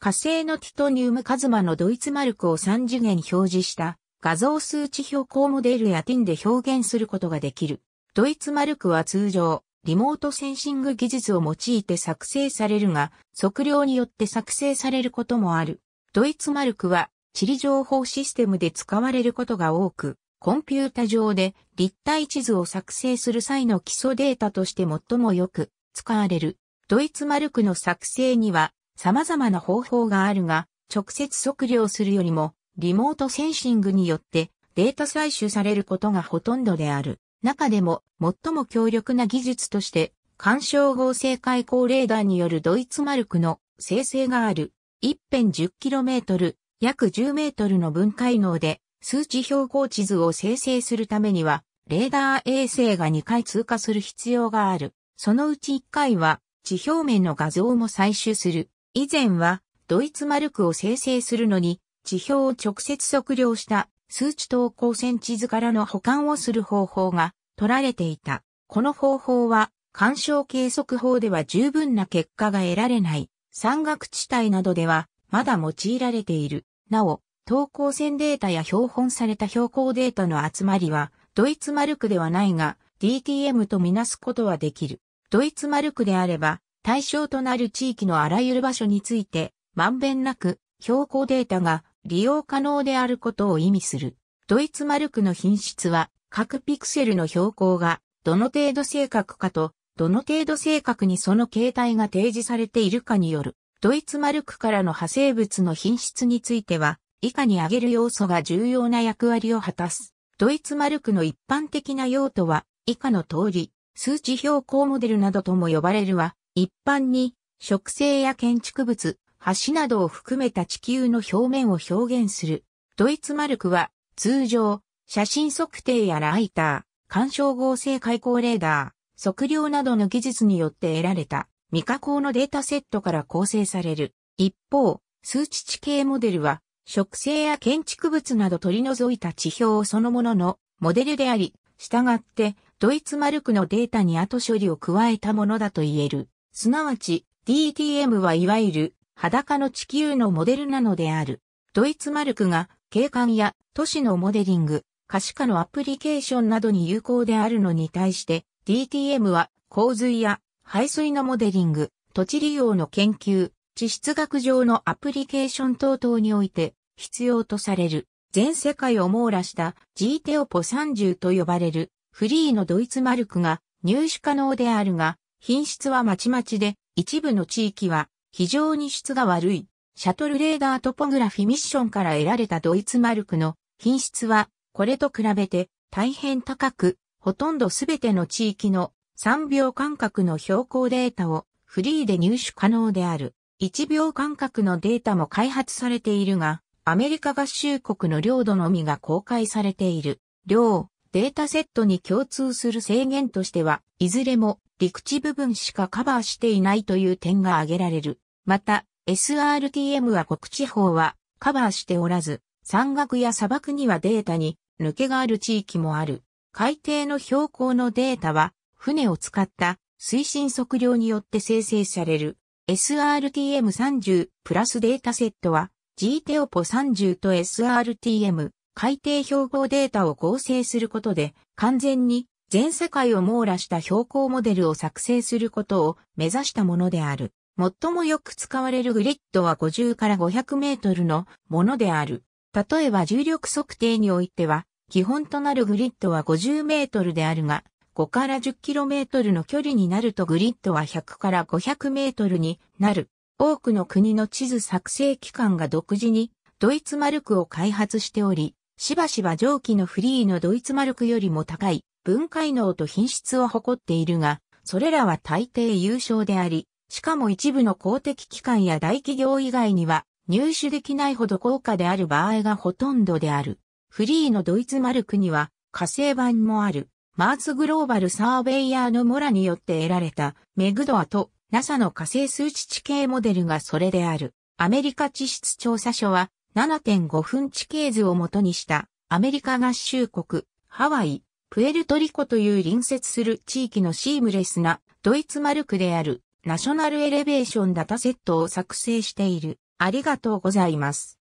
火星のティトニウムカズマのドイツマルクを3次元表示した画像数値標高モデルやティンで表現することができる。ドイツマルクは通常、リモートセンシング技術を用いて作成されるが、測量によって作成されることもある。ドイツマルクは地理情報システムで使われることが多く、コンピュータ上で立体地図を作成する際の基礎データとして最もよく使われる。ドイツマルクの作成には様々な方法があるが、直接測量するよりも、リモートセンシングによってデータ採取されることがほとんどである。中でも最も強力な技術として、干渉合成開口レーダーによるドイツマルクの生成がある。一辺 10km、約 10m の分解能で数値標高地図を生成するためには、レーダー衛星が2回通過する必要がある。そのうち1回は地表面の画像も採取する。以前はドイツマルクを生成するのに地表を直接測量した数値等高線地図からの保管をする方法が取られていた。この方法は干渉計測法では十分な結果が得られない山岳地帯などではまだ用いられている。なお、等高線データや標本された標高データの集まりはドイツマルクではないが DTM とみなすことはできる。ドイツマルクであれば対象となる地域のあらゆる場所について、まんべんなく標高データが利用可能であることを意味する。ドイツマルクの品質は、各ピクセルの標高がどの程度正確かと、どの程度正確にその形態が提示されているかによる。ドイツマルクからの派生物の品質については、以下に挙げる要素が重要な役割を果たす。ドイツマルクの一般的な用途は、以下の通り、数値標高モデルなどとも呼ばれるは、一般に、植生や建築物、橋などを含めた地球の表面を表現する。ドイツマルクは、通常、写真測定やライター、干渉合成開口レーダー、測量などの技術によって得られた未加工のデータセットから構成される。一方、数値地形モデルは、植生や建築物など取り除いた地表そのもののモデルであり、従って、ドイツマルクのデータに後処理を加えたものだと言える。すなわち DTM はいわゆる裸の地球のモデルなのである。ドイツマルクが景観や都市のモデリング、可視化のアプリケーションなどに有効であるのに対して DTM は洪水や排水のモデリング、土地利用の研究、地質学上のアプリケーション等々において必要とされる。全世界を網羅した G テオポ30と呼ばれるフリーのドイツマルクが入手可能であるが、品質はまちまちで、一部の地域は非常に質が悪い。シャトルレーダートポグラフィミッションから得られたドイツマルクの品質は、これと比べて大変高く、ほとんどすべての地域の3秒間隔の標高データをフリーで入手可能である。1秒間隔のデータも開発されているが、アメリカ合衆国の領土のみが公開されている。両データセットに共通する制限としては、いずれも陸地部分しかカバーしていないという点が挙げられる。また、SRTM は国地方はカバーしておらず、山岳や砂漠にはデータに抜けがある地域もある。海底の標高のデータは、船を使った推進測量によって生成される。SRTM30 プラスデータセットは、g テオポ30と SRTM 海底標高データを合成することで完全に全世界を網羅した標高モデルを作成することを目指したものである。最もよく使われるグリッドは50から500メートルのものである。例えば重力測定においては、基本となるグリッドは50メートルであるが、5から10キロメートルの距離になるとグリッドは100から500メートルになる。多くの国の地図作成機関が独自にドイツマルクを開発しており、しばしば上記のフリーのドイツマルクよりも高い分解能と品質を誇っているが、それらは大抵優勝であり、しかも一部の公的機関や大企業以外には入手できないほど高価である場合がほとんどである。フリーのドイツマルクには火星版もある。マーツグローバルサーベイヤーのモラによって得られたメグドアと NASA の火星数値地形モデルがそれである。アメリカ地質調査所は7.5分地形図をもとにしたアメリカ合衆国、ハワイ、プエルトリコという隣接する地域のシームレスなドイツマルクであるナショナルエレベーションダタセットを作成している。ありがとうございます。